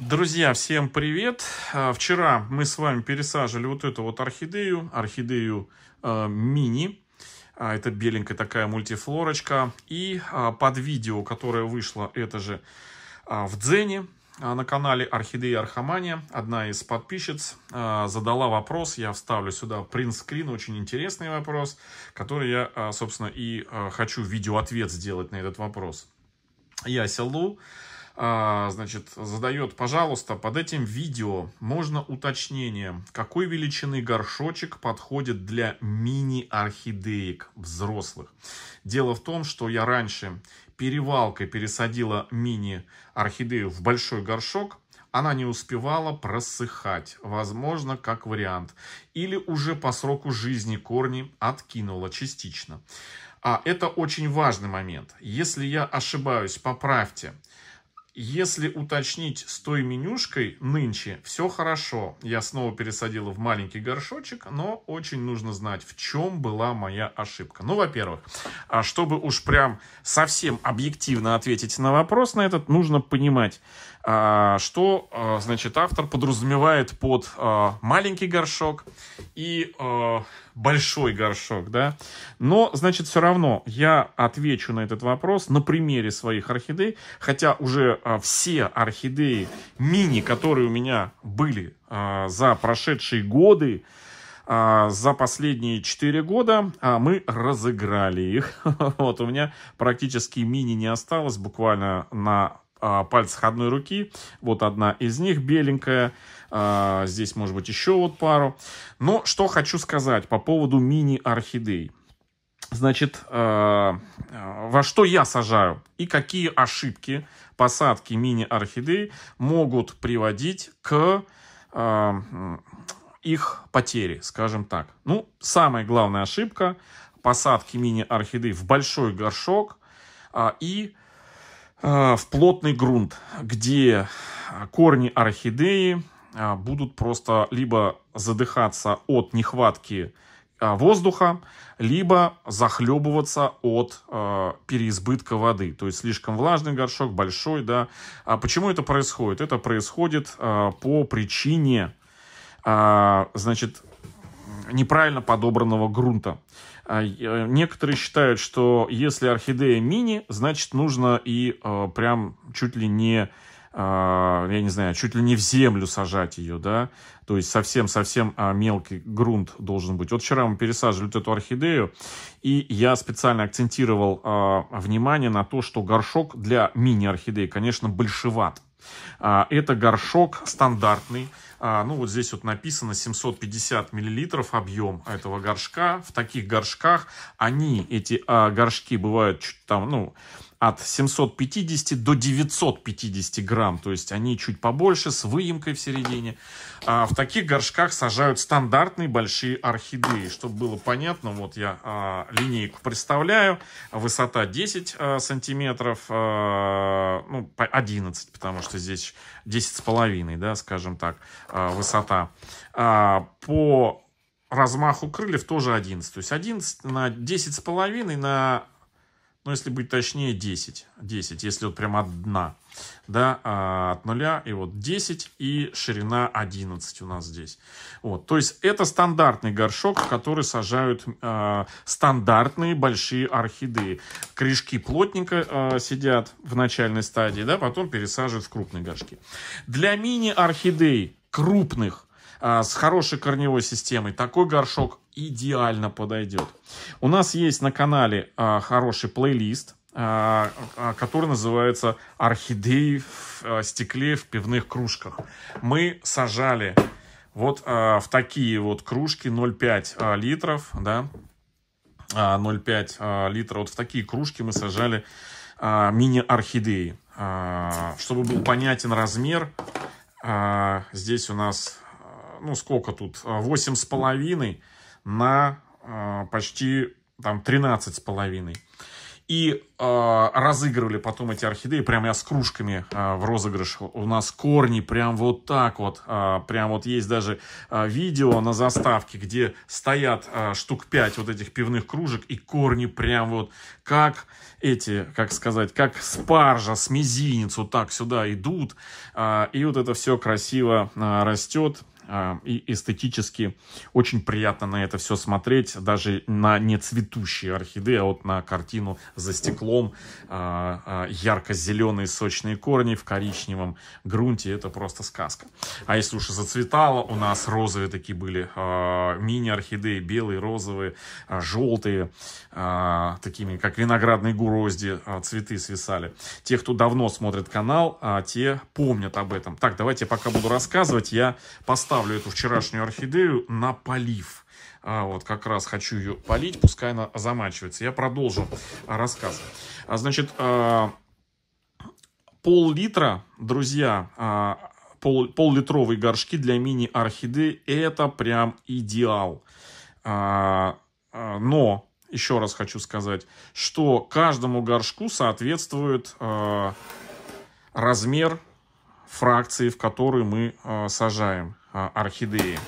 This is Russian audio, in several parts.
Друзья, всем привет! А, вчера мы с вами пересаживали вот эту вот орхидею, орхидею э, мини. А, это беленькая такая мультифлорочка. И э, под видео, которое вышло, это же э, в Дзене, на канале Орхидея Архамания. Одна из подписчиц э, задала вопрос, я вставлю сюда принт очень интересный вопрос, который я, э, собственно, и э, хочу видеоответ сделать на этот вопрос. Я Селу. А, значит, задает, пожалуйста, под этим видео можно уточнение, какой величины горшочек подходит для мини-орхидеек взрослых. Дело в том, что я раньше перевалкой пересадила мини-орхидею в большой горшок, она не успевала просыхать, возможно, как вариант. Или уже по сроку жизни корни откинула частично. А это очень важный момент. Если я ошибаюсь, поправьте. Если уточнить с той менюшкой нынче, все хорошо. Я снова пересадила в маленький горшочек, но очень нужно знать, в чем была моя ошибка. Ну, во-первых, а чтобы уж прям совсем объективно ответить на вопрос на этот, нужно понимать, а, что, а, значит, автор подразумевает под а, маленький горшок и большой горшок, да. Но, значит, все равно я отвечу на этот вопрос на примере своих орхидей, хотя уже все орхидеи мини, которые у меня были за прошедшие годы, за последние 4 года мы разыграли их. Вот у меня практически мини не осталось, буквально на э, а, пальцах одной руки. Вот одна из них беленькая. А, здесь, может быть, еще вот пару. Но что хочу сказать по поводу мини-орхидей. Значит, а, во что я сажаю и какие ошибки посадки мини-орхидей могут приводить к их потере скажем так. Ну, самая главная ошибка посадки мини-орхидей в большой горшок а, и а, в плотный грунт, где а, корни орхидеи а, будут просто либо задыхаться от нехватки воздуха, либо захлебываться от э, переизбытка воды. То есть слишком влажный горшок, большой, да. А почему это происходит? Это происходит э, по причине, э, значит, неправильно подобранного грунта. А, некоторые считают, что если орхидея мини, значит нужно и э, прям чуть ли не а, я не знаю, чуть ли не в землю сажать ее, да, то есть совсем-совсем а, мелкий грунт должен быть. Вот вчера мы пересаживали эту орхидею, и я специально акцентировал внимание на то, что горшок для мини-орхидеи, конечно, большеват. Это горшок стандартный, а, ну, вот здесь вот написано 750 миллилитров объем этого горшка. В таких горшках они, эти а, горшки, бывают чуть там, ну, от 750 до 950 грамм, то есть они чуть побольше, с выемкой в середине. А в таких горшках сажают стандартные большие орхидеи. Чтобы было понятно, вот я а, линейку представляю, высота 10 а, сантиметров, а, ну, 11, потому что здесь 10 с половиной, да, скажем так, а, высота. А, по размаху крыльев тоже 11, то есть 11 на 10 с половиной на ну, если быть точнее, 10. 10, если вот прямо от дна, да, а, от нуля, и вот 10, и ширина 11 у нас здесь. Вот, то есть это стандартный горшок, в который сажают э, стандартные большие орхидеи. Крышки плотненько э, сидят в начальной стадии, да, потом пересаживают в крупные горшки. Для мини-орхидей крупных, с хорошей корневой системой. Такой горшок идеально подойдет. У нас есть на канале а, хороший плейлист, а, а, который называется «Орхидеи в а, стекле в пивных кружках». Мы сажали вот а, в такие вот кружки 0,5 а, литров, да, 0,5 а, а, литра. Вот в такие кружки мы сажали а, мини-орхидеи. А, чтобы был понятен размер, а, здесь у нас, ну сколько тут, 8,5 литра на э, почти там 13 с половиной. И э, разыгрывали потом эти орхидеи, прям я с кружками э, в розыгрыш. У нас корни прям вот так вот, э, прям вот есть даже э, видео на заставке, где стоят э, штук 5 вот этих пивных кружек, и корни прям вот как эти, как сказать, как спаржа с мизинец вот так сюда идут, э, и вот это все красиво э, растет, а, и эстетически очень приятно на это все смотреть, даже на не цветущие орхидеи, а вот на картину за стеклом, а, а, ярко-зеленые сочные корни в коричневом грунте, это просто сказка. А если уж и зацветало, у нас розовые такие были мини-орхидеи, белые, розовые, желтые, такими как виноградные гурозди цветы свисали. Те, кто давно смотрит канал, те помнят об этом. Так, давайте я пока буду рассказывать, я поставлю ставлю эту вчерашнюю орхидею на полив. А вот как раз хочу ее полить, пускай она замачивается. Я продолжу рассказ. А, значит, а, пол-литра, друзья, а, пол, пол-литровые горшки для мини-орхидеи – это прям идеал. А, а, но еще раз хочу сказать, что каждому горшку соответствует э, размер фракции, в которую мы э, сажаем. А, орхидеи.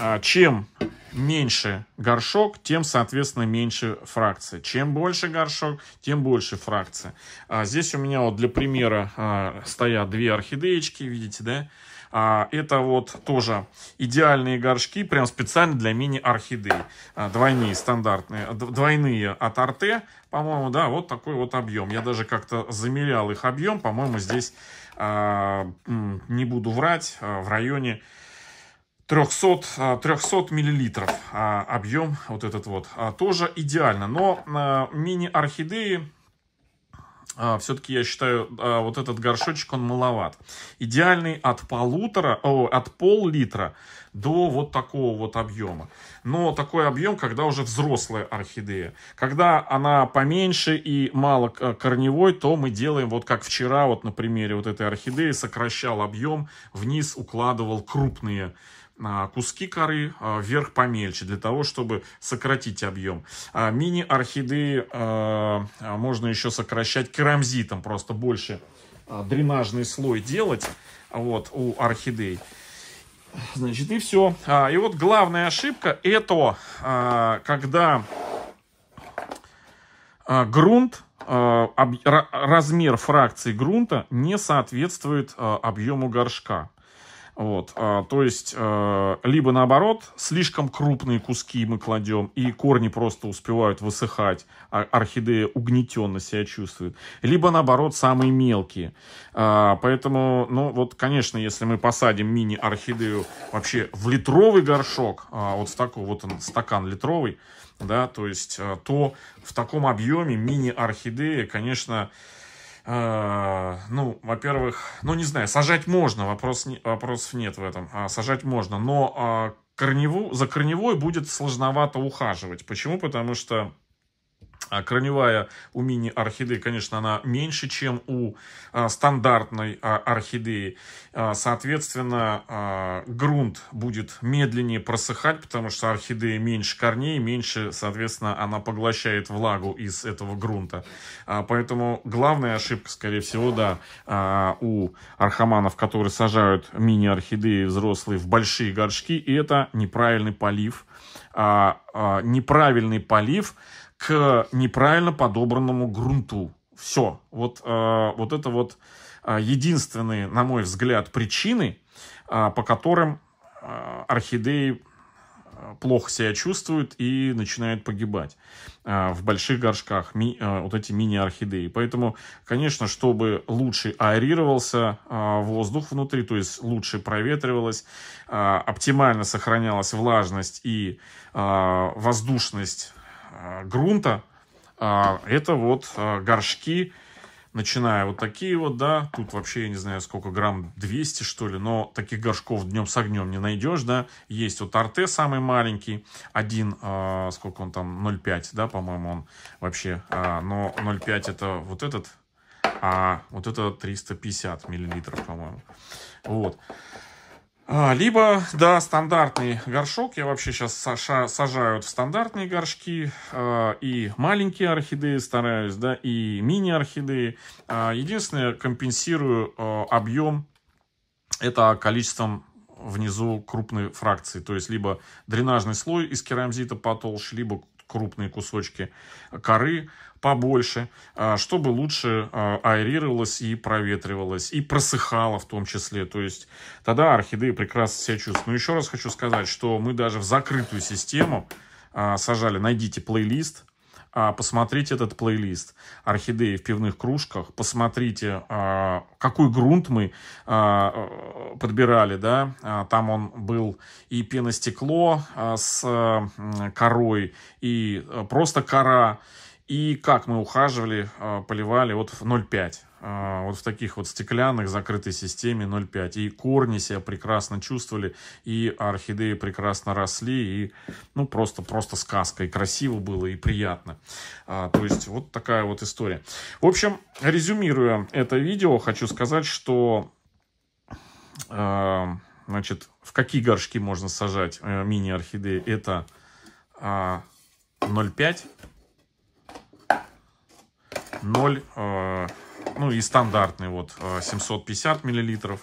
А, чем меньше горшок, тем, соответственно, меньше фракции. Чем больше горшок, тем больше фракции. А, здесь у меня вот для примера а, стоят две орхидеечки, видите, да? это вот тоже идеальные горшки, прям специально для мини-орхидей. двойные, стандартные, двойные от Арте, по-моему, да, вот такой вот объем. Я даже как-то замерял их объем, по-моему, здесь а, не буду врать, а, в районе 300, 300 а, миллилитров объем вот этот вот. Тоже идеально, но мини-орхидеи а, все-таки я считаю, а, вот этот горшочек, он маловат. Идеальный от полутора, о, от пол-литра до вот такого вот объема. Но такой объем, когда уже взрослая орхидея. Когда она поменьше и мало корневой, то мы делаем вот как вчера, вот на примере вот этой орхидеи, сокращал объем, вниз укладывал крупные а, куски коры а, вверх помельче, для того, чтобы сократить объем. А, мини-орхидеи можно еще сокращать керамзитом, просто больше дренажный слой делать вот, у орхидей. Значит, и все. И вот главная ошибка это, когда грунт, размер фракции грунта не соответствует объему горшка. Вот, а, то есть, а, либо наоборот, слишком крупные куски мы кладем, и корни просто успевают высыхать, а орхидея угнетенно себя чувствует. Либо наоборот, самые мелкие. А, поэтому, ну вот, конечно, если мы посадим мини-орхидею вообще в литровый горшок, а, вот с такой, вот он, стакан литровый, да, то есть, а, то в таком объеме мини-орхидея, конечно, Э, ну, во-первых, ну, не знаю, сажать можно, вопрос, не, вопросов нет в этом, а сажать можно, но а, корневу, за корневой будет сложновато ухаживать. Почему? Потому что а корневая у мини-орхидеи, конечно, она меньше, чем у а, стандартной а, орхидеи. А, соответственно, грунт будет медленнее просыхать, потому что орхидея меньше корней, меньше, соответственно, она поглощает влагу из этого грунта. поэтому главная ошибка, скорее всего, да, у архаманов, которые сажают мини-орхидеи взрослые в большие горшки, и это неправильный полив. неправильный полив – к неправильно подобранному грунту. Все. Вот, э, вот это вот э, единственные, на мой взгляд, причины, э, по которым э, орхидеи э, плохо себя чувствуют и начинают погибать э, в больших горшках, ми, вот эти мини-орхидеи. Поэтому, конечно, чтобы лучше аэрировался воздух внутри, то есть лучше проветривалось, оптимально сохранялась влажность и воздушность Э, грунта. А, это вот э, горшки, начиная вот такие вот, да, тут вообще, я не знаю, сколько грамм, 200 что ли, но таких горшков днем с огнем не найдешь, да, есть вот Арте самый маленький, один, э, сколько он там, 0,5, да, по-моему, он вообще, э, но 0,5 это вот этот, а вот это 350 миллилитров, по-моему, вот, а, либо, да, стандартный горшок. Я вообще сейчас сажают в стандартные горшки. А, и маленькие орхидеи стараюсь, да, и мини-орхидеи. А, единственное, компенсирую объем это количеством внизу крупной фракции. То есть, либо дренажный слой из керамзита потолще, либо крупные кусочки коры побольше, а, чтобы лучше а, аэрировалось и проветривалось, и просыхало в том числе. То есть тогда орхидеи прекрасно себя чувствуют. Но еще раз хочу сказать, что мы даже в закрытую систему а, сажали, найдите плейлист, посмотрите этот плейлист «Орхидеи в пивных кружках», посмотрите, какой грунт мы подбирали, да, а, там он был и пеностекло а, с корой, и э, просто кора, и как мы ухаживали, а, поливали вот в 0,5. Вот в таких вот стеклянных закрытой системе 0,5. И корни себя прекрасно чувствовали, и орхидеи прекрасно росли, и ну просто, просто сказка. И красиво было, и приятно. то есть вот такая вот история. В общем, резюмируя это видео, хочу сказать, что Эм, значит, в какие горшки можно сажать э, мини-орхидеи? Это 0,5, а, 0, э, ну и стандартный вот 750 э, миллилитров.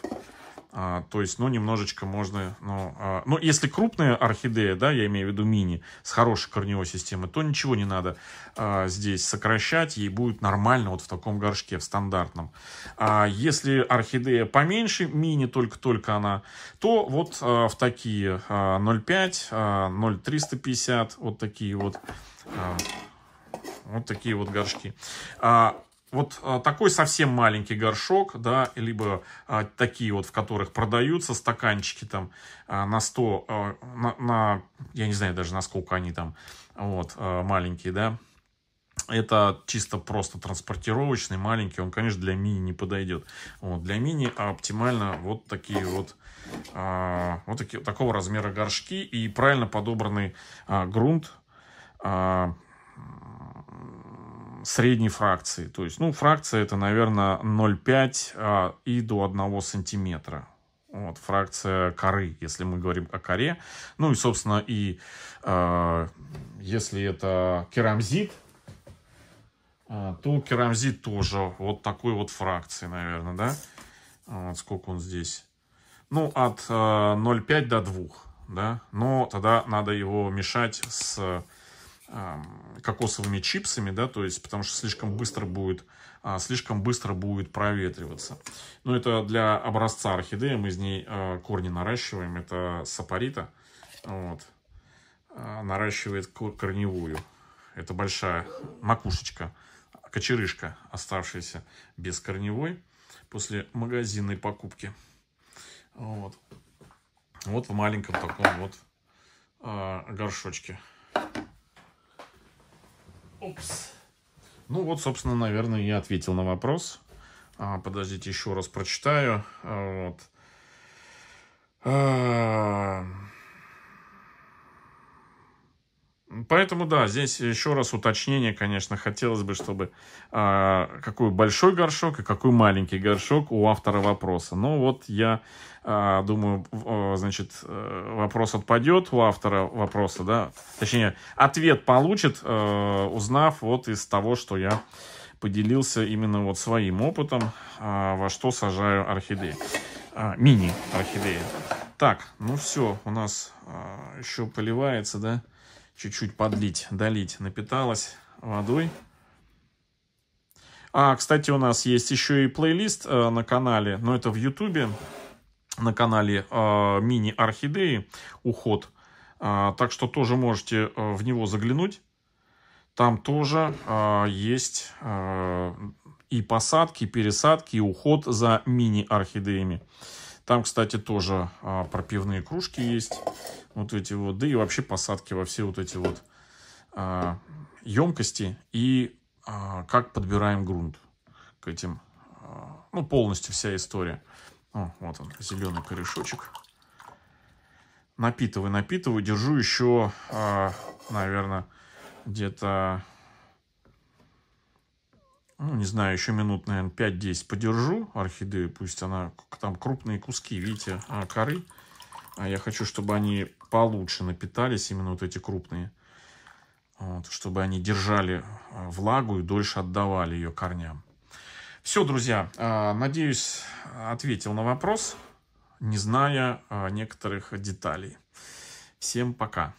А, то есть, ну, немножечко можно, ну, а, ну, если крупная орхидея, да, я имею в виду мини, с хорошей корневой системой, то ничего не надо а, здесь сокращать, ей будет нормально вот в таком горшке, в стандартном. А если орхидея поменьше, мини только-только она, то вот а, в такие а, 0,5, а, 0,350, вот такие вот, а, вот такие вот горшки. А, вот э, такой совсем маленький горшок, да, либо э, такие вот, в которых продаются стаканчики там э, на 100, на, на, я не знаю даже, насколько они там, вот, маленькие, да, это чисто просто транспортировочный, маленький, он, конечно, для мини не подойдет. Вот, для мини оптимально вот такие вот, вот такие, такого размера горшки и правильно подобранный грунт, средней фракции. То есть, ну, фракция это, наверное, 0,5 а, и до 1 сантиметра. Вот, фракция коры, если мы говорим о коре. Ну и, собственно, и э, если это керамзит, э, то керамзит тоже вот такой вот фракции, наверное, да? Вот сколько он здесь? Ну, от э, а, 0,5 до 2, да? Но тогда надо его мешать с кокосовыми чипсами, да, то есть, потому что слишком быстро будет, а, слишком быстро будет проветриваться. Но это для образца орхидеи, мы из ней а, корни наращиваем, это сапарита, вот, а, наращивает корневую. Это большая макушечка, кочерышка, оставшаяся без корневой после магазинной покупки. Вот. Вот в маленьком таком вот горшочке. Опс. Ну вот, собственно, наверное, я ответил на вопрос. А, подождите, еще раз прочитаю. А, вот. А, Поэтому, да, здесь еще раз уточнение, конечно, хотелось бы, чтобы э, какой большой горшок и какой маленький горшок у автора вопроса. Но вот я э, думаю, э, значит, э, вопрос отпадет у автора вопроса, да, точнее, ответ получит, э, узнав вот из того, что я поделился именно вот своим опытом, э, во что сажаю орхидеи. А, мини-орхидеи. Так, ну все, у нас а, еще поливается, да? чуть-чуть подлить, долить, напиталась водой. А, кстати, у нас есть еще и плейлист э, на канале, но это в Ютубе, на канале э, мини-орхидеи «Уход». Э, так что тоже можете э, в него заглянуть. Там тоже э, есть э, и посадки, и пересадки, и уход за мини-орхидеями. Там, кстати, тоже а, пропивные кружки есть. Вот эти вот. Да и вообще посадки во все вот эти вот а, емкости. И а, как подбираем грунт к этим. А, ну, полностью вся история. О, вот он, зеленый корешочек. Напитываю, напитываю. Держу еще, наверное, где-то ну, не знаю, еще минут, наверное, 5-10 подержу орхидею. Пусть она, там крупные куски, видите, а, коры. А я хочу, чтобы они получше напитались, именно вот эти крупные. Вот, чтобы они держали а, влагу и дольше отдавали ее корням. Все, друзья, а, надеюсь, ответил на вопрос, не зная некоторых деталей. Всем пока!